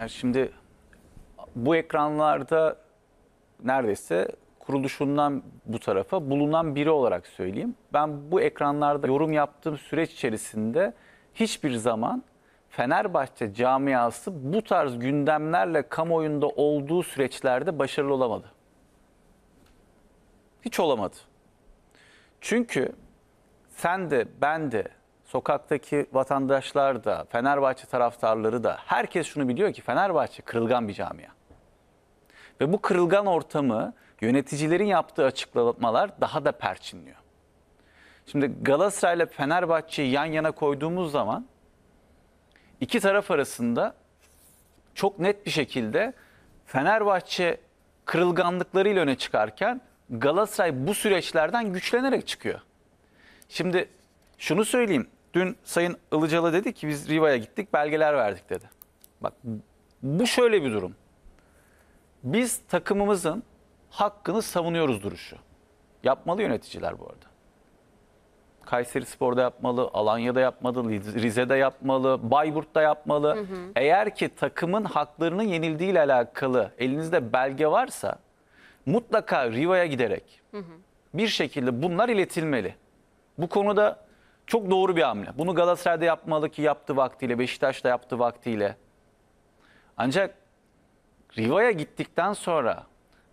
Ya şimdi bu ekranlarda neredeyse kuruluşundan bu tarafa bulunan biri olarak söyleyeyim. Ben bu ekranlarda yorum yaptığım süreç içerisinde hiçbir zaman Fenerbahçe camiası bu tarz gündemlerle kamuoyunda olduğu süreçlerde başarılı olamadı. Hiç olamadı. Çünkü sen de ben de sokaktaki vatandaşlar da, Fenerbahçe taraftarları da herkes şunu biliyor ki Fenerbahçe kırılgan bir camia. Ve bu kırılgan ortamı yöneticilerin yaptığı açıklamalar daha da perçinliyor. Şimdi Galatasaray ile Fenerbahçe'yi yan yana koyduğumuz zaman iki taraf arasında çok net bir şekilde Fenerbahçe kırılganlıklarıyla öne çıkarken Galatasaray bu süreçlerden güçlenerek çıkıyor. Şimdi şunu söyleyeyim. Dün Sayın Ilıcalı dedi ki biz Riva'ya gittik belgeler verdik dedi. Bak bu şöyle bir durum. Biz takımımızın hakkını savunuyoruz duruşu. Yapmalı yöneticiler bu arada. Kayseri Spor'da yapmalı, Alanya'da yapmalı, Rize'de yapmalı, Bayburt'ta yapmalı. Hı hı. Eğer ki takımın haklarının yenildiği ile alakalı elinizde belge varsa mutlaka Riva'ya giderek hı hı. bir şekilde bunlar iletilmeli. Bu konuda çok doğru bir hamle. Bunu Galatasaray'da yapmalı ki yaptı vaktiyle, Beşiktaş'ta yaptı vaktiyle. Ancak Riva'ya gittikten sonra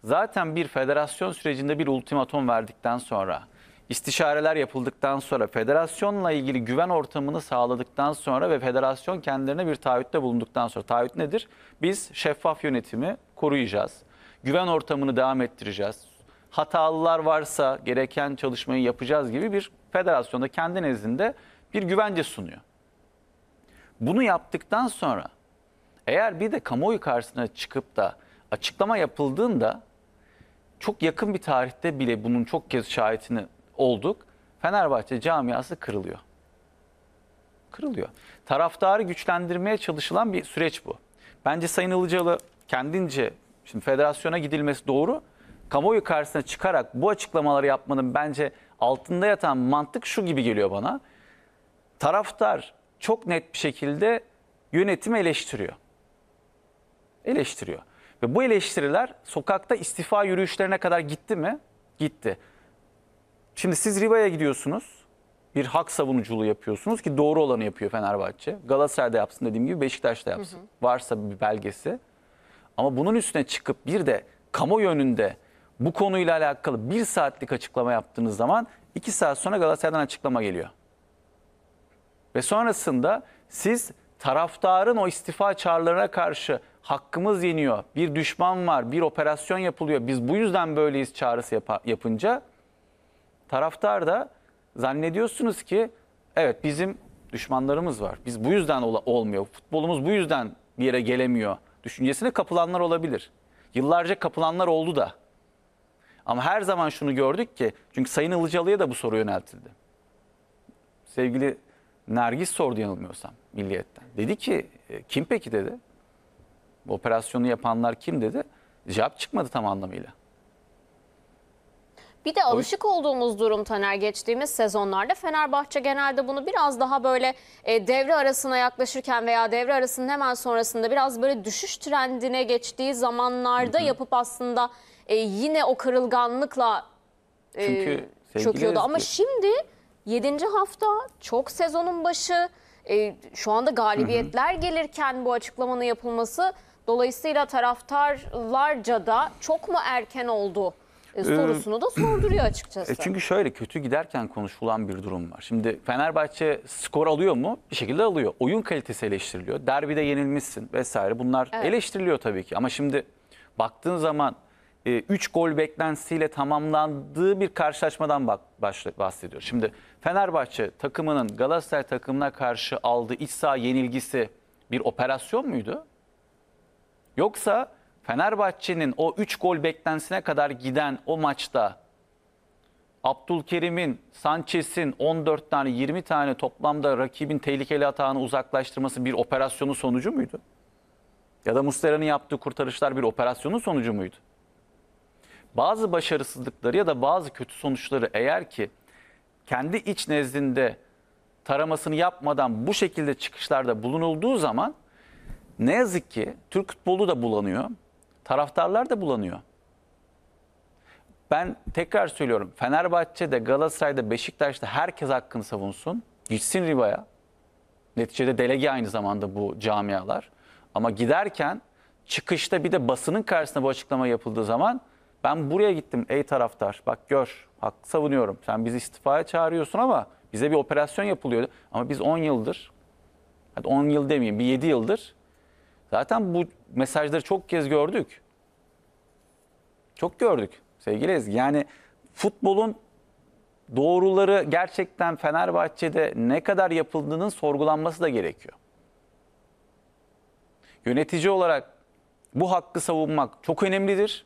zaten bir federasyon sürecinde bir ultimatum verdikten sonra, istişareler yapıldıktan sonra, federasyonla ilgili güven ortamını sağladıktan sonra ve federasyon kendilerine bir taahhütte bulunduktan sonra. Taahhüt nedir? Biz şeffaf yönetimi koruyacağız. Güven ortamını devam ettireceğiz hatalılar varsa gereken çalışmayı yapacağız gibi bir federasyonda kendi nezdinde bir güvence sunuyor. Bunu yaptıktan sonra eğer bir de kamuoyu karşısına çıkıp da açıklama yapıldığında çok yakın bir tarihte bile bunun çok kez şahitini olduk. Fenerbahçe camiası kırılıyor. Kırılıyor. Taraftarı güçlendirmeye çalışılan bir süreç bu. Bence Sayın Ilıcalı kendince şimdi federasyona gidilmesi doğru kamuoyu karşısına çıkarak bu açıklamaları yapmanın bence altında yatan mantık şu gibi geliyor bana. Taraftar çok net bir şekilde yönetimi eleştiriyor. Eleştiriyor. Ve bu eleştiriler sokakta istifa yürüyüşlerine kadar gitti mi? Gitti. Şimdi siz Riva'ya gidiyorsunuz. Bir hak savunuculuğu yapıyorsunuz ki doğru olanı yapıyor Fenerbahçe. Galatasaray'da yapsın dediğim gibi Beşiktaş'ta yapsın. Hı hı. Varsa bir belgesi. Ama bunun üstüne çıkıp bir de kamuoyu önünde bu konuyla alakalı bir saatlik açıklama yaptığınız zaman iki saat sonra Galatasaray'dan açıklama geliyor. Ve sonrasında siz taraftarın o istifa çağrılarına karşı hakkımız yeniyor, bir düşman var, bir operasyon yapılıyor, biz bu yüzden böyleyiz çağrısı yap yapınca taraftar da zannediyorsunuz ki evet bizim düşmanlarımız var. Biz bu yüzden ol olmuyor. Futbolumuz bu yüzden bir yere gelemiyor. Düşüncesine kapılanlar olabilir. Yıllarca kapılanlar oldu da. Ama her zaman şunu gördük ki çünkü Sayın Ilıcalı'ya da bu soru yöneltildi. Sevgili Nergis sordu yanılmıyorsam Milliyet'ten. Dedi ki e, kim peki dedi. Bu operasyonu yapanlar kim dedi. Cevap çıkmadı tam anlamıyla. Bir de alışık olduğumuz durum Taner geçtiğimiz sezonlarda Fenerbahçe genelde bunu biraz daha böyle e, devre arasına yaklaşırken veya devre arasının hemen sonrasında biraz böyle düşüş trendine geçtiği zamanlarda yapıp aslında e, yine o kırılganlıkla e, Çünkü çöküyordu. Ama şimdi 7. hafta çok sezonun başı e, şu anda galibiyetler gelirken bu açıklamanın yapılması dolayısıyla taraftarlarca da çok mu erken oldu? E, ee, sorusunu da sorduruyor açıkçası. E, çünkü şöyle kötü giderken konuşulan bir durum var. Şimdi Fenerbahçe skor alıyor mu? Bir şekilde alıyor. Oyun kalitesi eleştiriliyor. Derbide yenilmişsin vesaire. Bunlar evet. eleştiriliyor tabii ki. Ama şimdi baktığın zaman 3 e, gol beklentisiyle tamamlandığı bir karşılaşmadan bahsediyor. Şimdi Fenerbahçe takımının Galatasaray takımına karşı aldığı iç saha yenilgisi bir operasyon muydu? Yoksa Fenerbahçe'nin o 3 gol beklentisine kadar giden o maçta Abdülkerim'in, Sanchez'in 14 tane 20 tane toplamda rakibin tehlikeli hatağını uzaklaştırması bir operasyonun sonucu muydu? Ya da Mustera'nın yaptığı kurtarışlar bir operasyonun sonucu muydu? Bazı başarısızlıkları ya da bazı kötü sonuçları eğer ki kendi iç nezdinde taramasını yapmadan bu şekilde çıkışlarda bulunulduğu zaman ne yazık ki Türk futbolu da bulanıyor taraftarlar da bulanıyor. Ben tekrar söylüyorum. Fenerbahçe'de, Galatasaray'da, Beşiktaş'ta herkes hakkını savunsun. Gitsin Riva'ya. Neticede delege aynı zamanda bu camialar. Ama giderken çıkışta bir de basının karşısında bu açıklama yapıldığı zaman ben buraya gittim ey taraftar bak gör hak savunuyorum. Sen bizi istifaya çağırıyorsun ama bize bir operasyon yapılıyor. Ama biz 10 yıldır, hadi 10 yıl demeyeyim bir 7 yıldır Zaten bu mesajları çok kez gördük. Çok gördük sevgili Ezgi. Yani futbolun doğruları gerçekten Fenerbahçe'de ne kadar yapıldığının sorgulanması da gerekiyor. Yönetici olarak bu hakkı savunmak çok önemlidir.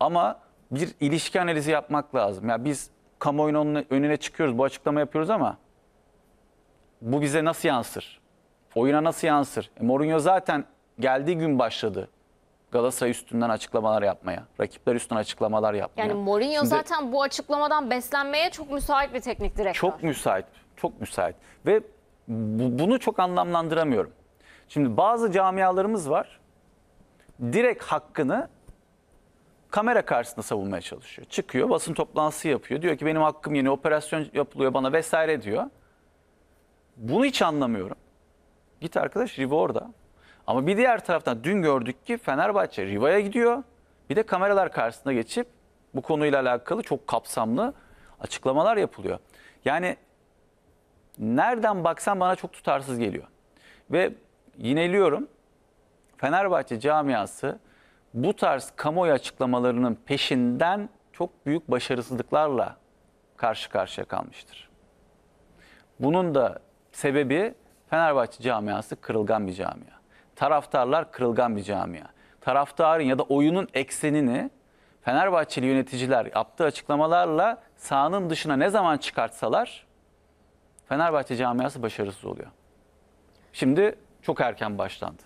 Ama bir ilişki analizi yapmak lazım. Ya yani biz kamuoyunun önüne çıkıyoruz, bu açıklama yapıyoruz ama bu bize nasıl yansır? Oyuna nasıl yansır? E Mourinho zaten geldiği gün başladı. Galatasaray üstünden açıklamalar yapmaya, rakipler üstünden açıklamalar yapmaya. Yani Mourinho Şimdi, zaten bu açıklamadan beslenmeye çok müsait bir teknik direktör. Çok müsait, çok müsait ve bu, bunu çok anlamlandıramıyorum. Şimdi bazı camialarımız var, direkt hakkını kamera karşısında savunmaya çalışıyor. Çıkıyor, basın toplantısı yapıyor, diyor ki benim hakkım yeni operasyon yapılıyor bana vesaire diyor. Bunu hiç anlamıyorum. Git arkadaş Rivo orada. Ama bir diğer taraftan dün gördük ki Fenerbahçe Riva'ya gidiyor. Bir de kameralar karşısına geçip bu konuyla alakalı çok kapsamlı açıklamalar yapılıyor. Yani nereden baksan bana çok tutarsız geliyor. Ve yineliyorum Fenerbahçe camiası bu tarz kamuoyu açıklamalarının peşinden çok büyük başarısızlıklarla karşı karşıya kalmıştır. Bunun da sebebi Fenerbahçe camiası kırılgan bir camia taraftarlar kırılgan bir camia. Taraftarın ya da oyunun eksenini Fenerbahçeli yöneticiler yaptığı açıklamalarla sahanın dışına ne zaman çıkartsalar Fenerbahçe camiası başarısız oluyor. Şimdi çok erken başlandı.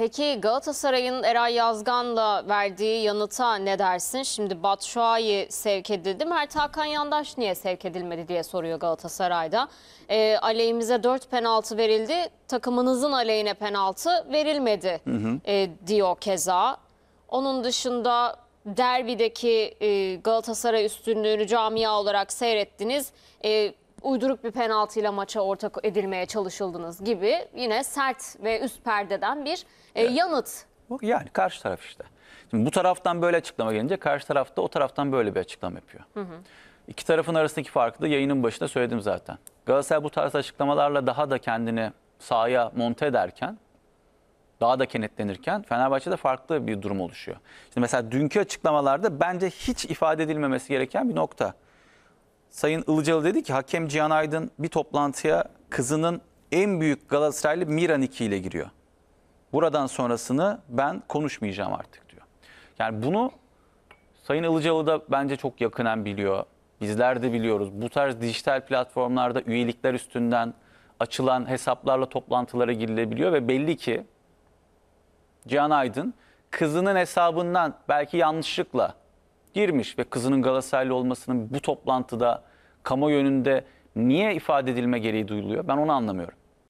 Peki Galatasaray'ın Eray Yazgan'la verdiği yanıta ne dersin? Şimdi Batshuayi sevk edildi. Mert Hakan Yandaş niye sevk edilmedi diye soruyor Galatasaray'da. E, aleyhimize 4 penaltı verildi. Takımınızın aleyhine penaltı verilmedi hı hı. E, diyor keza. Onun dışında derbideki e, Galatasaray üstünlüğünü camia olarak seyrettiniz. E, uyduruk bir penaltıyla maça ortak edilmeye çalışıldınız gibi yine sert ve üst perdeden bir e, evet. yanıt. Yani karşı taraf işte. Şimdi bu taraftan böyle açıklama gelince karşı tarafta o taraftan böyle bir açıklama yapıyor. Hı hı. İki tarafın arasındaki farkı da yayının başında söyledim zaten. Galatasaray bu tarz açıklamalarla daha da kendini sahaya monte ederken daha da kenetlenirken Fenerbahçe'de farklı bir durum oluşuyor. Şimdi mesela dünkü açıklamalarda bence hiç ifade edilmemesi gereken bir nokta. Sayın Ilıcalı dedi ki hakem Cihan Aydın bir toplantıya kızının en büyük Galatasaraylı Miraniki ile giriyor. Buradan sonrasını ben konuşmayacağım artık diyor. Yani bunu Sayın Ilıcalı da bence çok yakınen biliyor. Bizler de biliyoruz. Bu tarz dijital platformlarda üyelikler üstünden açılan hesaplarla toplantılara girilebiliyor ve belli ki Cihan Aydın kızının hesabından belki yanlışlıkla girmiş ve kızının Galatasaraylı olmasının bu toplantıda kamuoyu önünde niye ifade edilme gereği duyuluyor ben onu anlamıyorum.